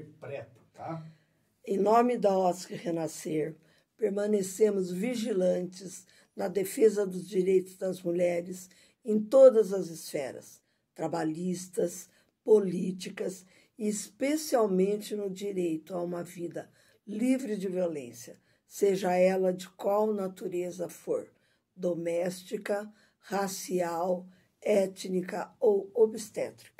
interpreta, tá? Em nome da OSC Renascer, permanecemos vigilantes na defesa dos direitos das mulheres em todas as esferas, trabalhistas, políticas e especialmente no direito a uma vida livre de violência, seja ela de qual natureza for, doméstica, racial, étnica ou obstétrica.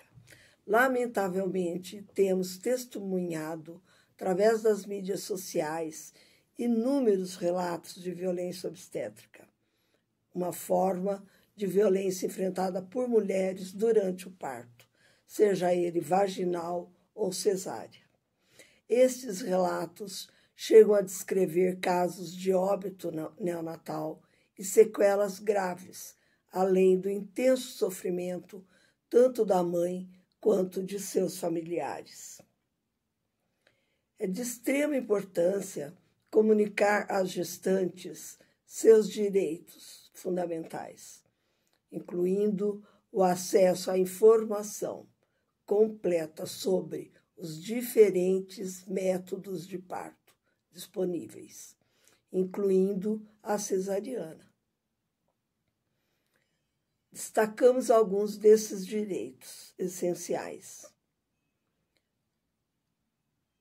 Lamentavelmente, temos testemunhado, através das mídias sociais, inúmeros relatos de violência obstétrica, uma forma de violência enfrentada por mulheres durante o parto, seja ele vaginal ou cesárea. Estes relatos chegam a descrever casos de óbito neonatal e sequelas graves, além do intenso sofrimento tanto da mãe quanto de seus familiares. É de extrema importância comunicar às gestantes seus direitos fundamentais, incluindo o acesso à informação completa sobre os diferentes métodos de parto disponíveis, incluindo a cesariana destacamos alguns desses direitos essenciais.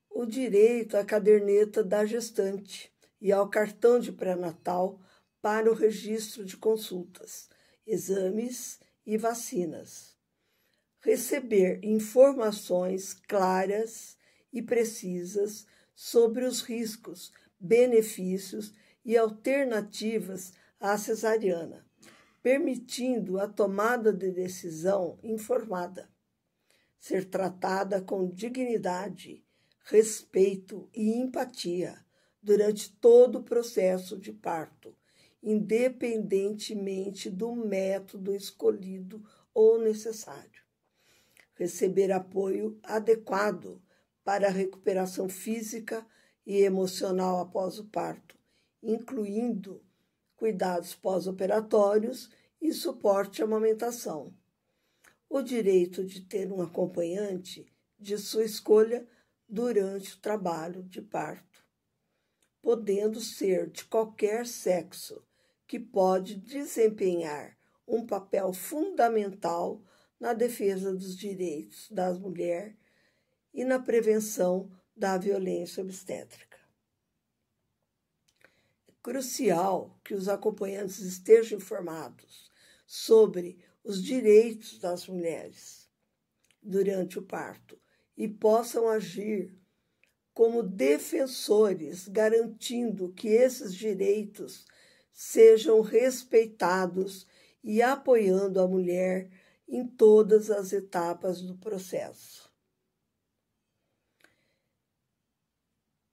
O direito à caderneta da gestante e ao cartão de pré-natal para o registro de consultas, exames e vacinas. Receber informações claras e precisas sobre os riscos, benefícios e alternativas à cesariana permitindo a tomada de decisão informada, ser tratada com dignidade, respeito e empatia durante todo o processo de parto, independentemente do método escolhido ou necessário. Receber apoio adequado para a recuperação física e emocional após o parto, incluindo cuidados pós-operatórios e suporte à amamentação. O direito de ter um acompanhante de sua escolha durante o trabalho de parto, podendo ser de qualquer sexo, que pode desempenhar um papel fundamental na defesa dos direitos das mulheres e na prevenção da violência obstétrica crucial que os acompanhantes estejam informados sobre os direitos das mulheres durante o parto e possam agir como defensores, garantindo que esses direitos sejam respeitados e apoiando a mulher em todas as etapas do processo.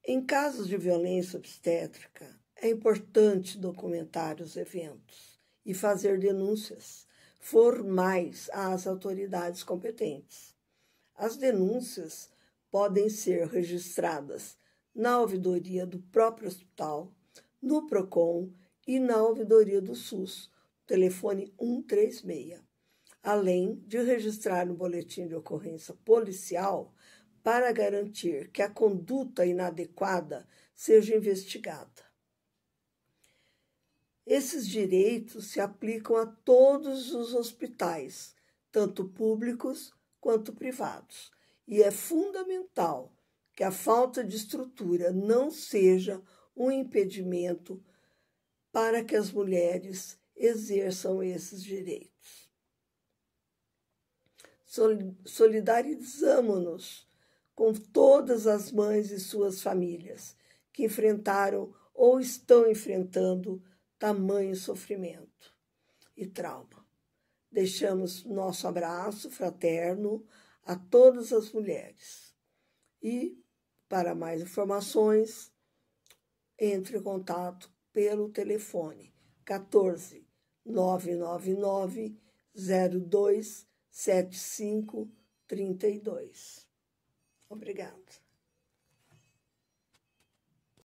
Em casos de violência obstétrica, é importante documentar os eventos e fazer denúncias formais às autoridades competentes. As denúncias podem ser registradas na ouvidoria do próprio hospital, no PROCON e na ouvidoria do SUS, telefone 136, além de registrar no boletim de ocorrência policial para garantir que a conduta inadequada seja investigada. Esses direitos se aplicam a todos os hospitais, tanto públicos quanto privados, e é fundamental que a falta de estrutura não seja um impedimento para que as mulheres exerçam esses direitos. Solidarizamos-nos com todas as mães e suas famílias que enfrentaram ou estão enfrentando tamanho sofrimento e trauma. Deixamos nosso abraço fraterno a todas as mulheres. E, para mais informações, entre em contato pelo telefone 14 999 02 75 32. Obrigada.